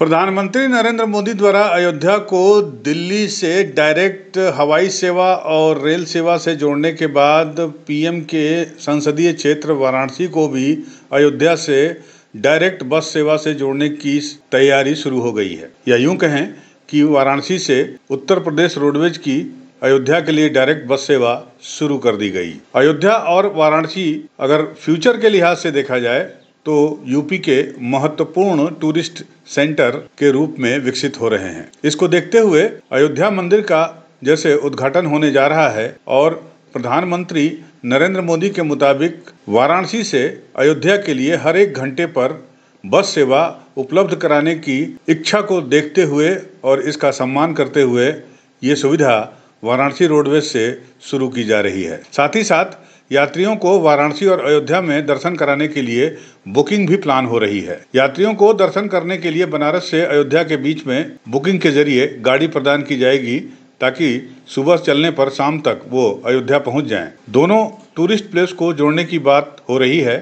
प्रधानमंत्री नरेंद्र मोदी द्वारा अयोध्या को दिल्ली से डायरेक्ट हवाई सेवा और रेल सेवा से जोड़ने के बाद पीएम के संसदीय क्षेत्र वाराणसी को भी अयोध्या से डायरेक्ट बस सेवा से जोड़ने की तैयारी शुरू हो गई है या यूं कहें कि वाराणसी से उत्तर प्रदेश रोडवेज की अयोध्या के लिए डायरेक्ट बस सेवा शुरू कर दी गई अयोध्या और वाराणसी अगर फ्यूचर के लिहाज से देखा जाए तो यूपी के महत्वपूर्ण टूरिस्ट सेंटर के रूप में विकसित हो रहे हैं इसको देखते हुए अयोध्या मंदिर का जैसे उद्घाटन होने जा रहा है और प्रधानमंत्री नरेंद्र मोदी के मुताबिक वाराणसी से अयोध्या के लिए हर एक घंटे पर बस सेवा उपलब्ध कराने की इच्छा को देखते हुए और इसका सम्मान करते हुए ये सुविधा वाराणसी रोडवेज से शुरू की जा रही है साथ ही साथ यात्रियों को वाराणसी और अयोध्या में दर्शन कराने के लिए बुकिंग भी प्लान हो रही है यात्रियों को दर्शन करने के लिए बनारस से अयोध्या के बीच में बुकिंग के जरिए गाड़ी प्रदान की जाएगी ताकि सुबह चलने पर शाम तक वो अयोध्या पहुंच जाएं। दोनों टूरिस्ट प्लेस को जोड़ने की बात हो रही है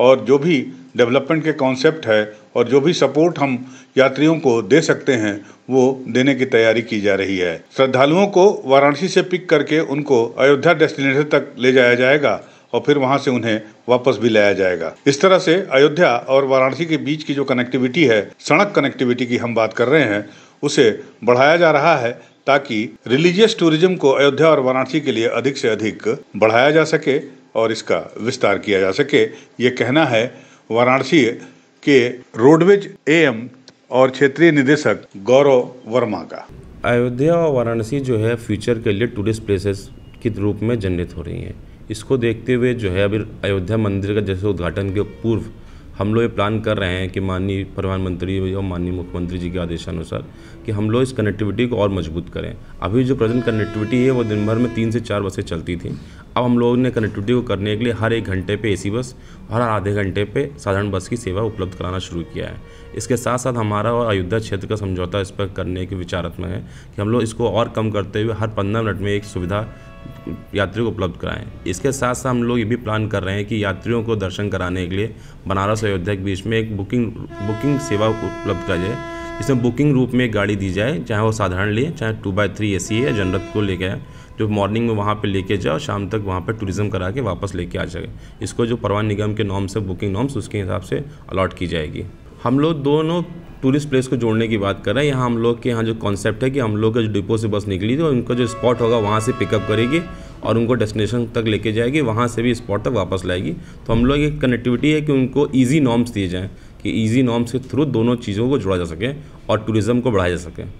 और जो भी डेवलपमेंट के कॉन्सेप्ट है और जो भी सपोर्ट हम यात्रियों को दे सकते हैं वो देने की तैयारी की जा रही है श्रद्धालुओं को वाराणसी से पिक करके उनको अयोध्या डेस्टिनेशन तक ले जाया जाएगा और फिर वहां से उन्हें वापस भी लाया जाएगा इस तरह से अयोध्या और वाराणसी के बीच की जो कनेक्टिविटी है सड़क कनेक्टिविटी की हम बात कर रहे हैं उसे बढ़ाया जा रहा है ताकि रिलीजियस टूरिज्म को अयोध्या और वाराणसी के लिए अधिक से अधिक बढ़ाया जा सके और इसका विस्तार किया जा सके ये कहना है वाराणसी के रोडवेज एएम और क्षेत्रीय निदेशक गौरव वर्मा का अयोध्या और वाराणसी जो है फ्यूचर के लिए टूरिस्ट प्लेसेस के रूप में जनरेट हो रही हैं इसको देखते हुए जो है अभी अयोध्या मंदिर का जैसे उद्घाटन के पूर्व हम लोग ये प्लान कर रहे हैं कि माननीय प्रधानमंत्री और माननीय मुख्यमंत्री जी के आदेशानुसार कि हम लोग इस कनेक्टिविटी को और मजबूत करें अभी जो प्रेजेंट कनेक्टिविटी है वो दिन भर में तीन से चार बसें चलती थी अब हम लोगों ने कनेक्टिविटी को करने के लिए हर एक घंटे पे एसी बस और हर आधे घंटे पे साधारण बस की सेवा उपलब्ध कराना शुरू किया है इसके साथ साथ हमारा और अयोध्या क्षेत्र का समझौता इस पर करने के विचारत में है कि हम लोग इसको और कम करते हुए हर पंद्रह मिनट में एक सुविधा यात्रियों को उपलब्ध कराएं इसके साथ साथ हम लोग ये भी प्लान कर रहे हैं कि यात्रियों को दर्शन कराने के लिए बनारस अयोध्या के बीच में एक बुकिंग बुकिंग सेवा उपलब्ध कराई जाए इसमें बुकिंग रूप में एक गाड़ी दी जाए चाहे वो साधारण ले चाहे two by three A C या जनरल को ले आए जो मॉर्निंग में वहाँ पे लेके जाओ शाम तक वहाँ पे टूरिज्म करा के वापस लेके आ जाए इसको जो परवान निगम के नॉम्स है बुकिंग नॉर्म्स उसके हिसाब से अलॉट की जाएगी हम लोग दोनों टूरिस्ट प्लेस को जोड़ने की बात कर रहे हैं यहाँ हम लोग के यहाँ जो कॉन्सेप्ट है कि हम लोग का जो डिपो से बस निकली थी और उनका जो स्पॉट होगा वहाँ से पिकअप करेगी और उनको डेस्टिनेशन तक लेके जाएगी वहाँ से भी स्पॉट तक वापस लाएगी तो हम लोग एक कनेक्टिविटी है कि उनको ईजी नॉर्म्स दिए जाएँ कि ईजी नॉर्म्स के थ्रू दोनों चीज़ों को जोड़ा जा सके और टूरिज़्म को बढ़ाया जा सके